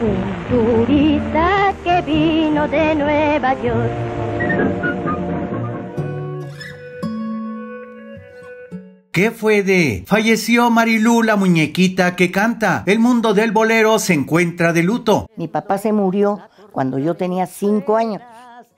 un que vino de Nueva York. ¿Qué fue de? Falleció Marilú, la muñequita que canta. El mundo del bolero se encuentra de luto. Mi papá se murió cuando yo tenía cinco años.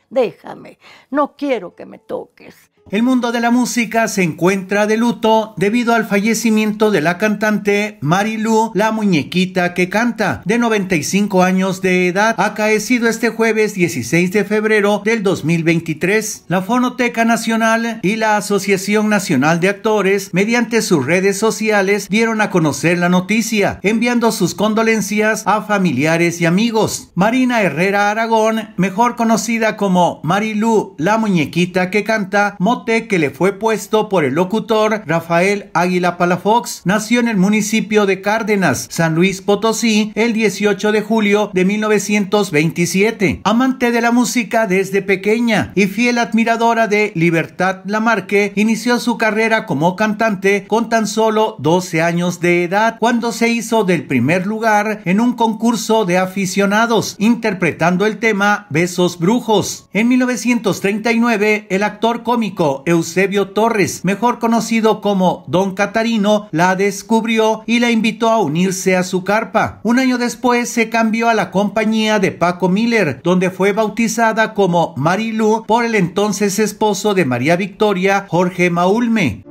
Déjame, no quiero que me toques. El mundo de la música se encuentra de luto debido al fallecimiento de la cantante Marilú, la muñequita que canta, de 95 años de edad, acaecido este jueves 16 de febrero del 2023. La Fonoteca Nacional y la Asociación Nacional de Actores, mediante sus redes sociales, dieron a conocer la noticia, enviando sus condolencias a familiares y amigos. Marina Herrera Aragón, mejor conocida como Marilú, la muñequita que canta, que le fue puesto por el locutor Rafael Águila Palafox, nació en el municipio de Cárdenas, San Luis Potosí, el 18 de julio de 1927. Amante de la música desde pequeña y fiel admiradora de Libertad Lamarque, inició su carrera como cantante con tan solo 12 años de edad, cuando se hizo del primer lugar en un concurso de aficionados, interpretando el tema Besos Brujos. En 1939, el actor cómico Eusebio Torres, mejor conocido como Don Catarino, la descubrió y la invitó a unirse a su carpa. Un año después se cambió a la compañía de Paco Miller, donde fue bautizada como Marilú por el entonces esposo de María Victoria, Jorge Maulme.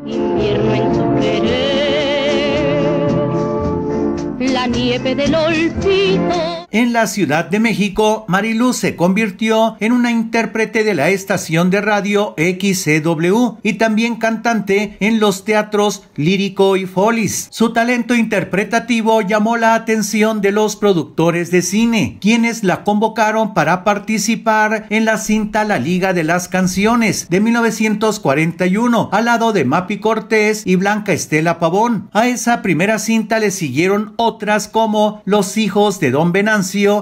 la nieve del en la Ciudad de México, Mariluz se convirtió en una intérprete de la estación de radio XCW y también cantante en los teatros Lírico y Folis. Su talento interpretativo llamó la atención de los productores de cine, quienes la convocaron para participar en la cinta La Liga de las Canciones de 1941, al lado de Mapi Cortés y Blanca Estela Pavón. A esa primera cinta le siguieron otras como Los hijos de Don Benaz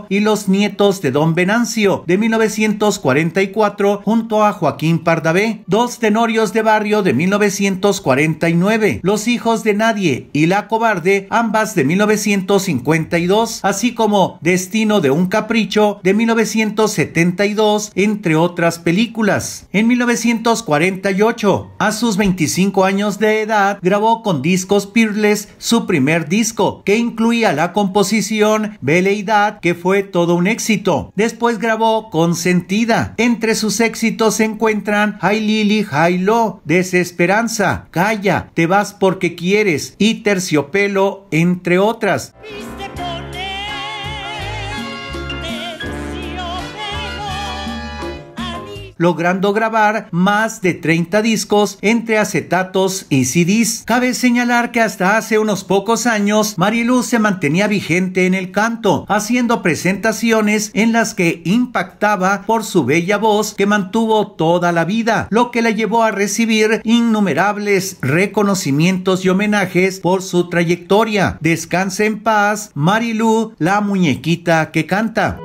y Los nietos de Don Venancio de 1944 junto a Joaquín Pardavé, dos tenorios de barrio de 1949, Los hijos de nadie y La cobarde, ambas de 1952, así como Destino de un capricho de 1972, entre otras películas. En 1948, a sus 25 años de edad, grabó con discos Peerless su primer disco, que incluía la composición Veleidad que fue todo un éxito. Después grabó Consentida. Entre sus éxitos se encuentran Hi Lily, Hi Lo, Desesperanza, Calla, Te vas porque quieres y Terciopelo, entre otras. logrando grabar más de 30 discos entre acetatos y CDs. Cabe señalar que hasta hace unos pocos años, Mariluz se mantenía vigente en el canto, haciendo presentaciones en las que impactaba por su bella voz que mantuvo toda la vida, lo que la llevó a recibir innumerables reconocimientos y homenajes por su trayectoria. Descanse en paz, Marilu, la muñequita que canta.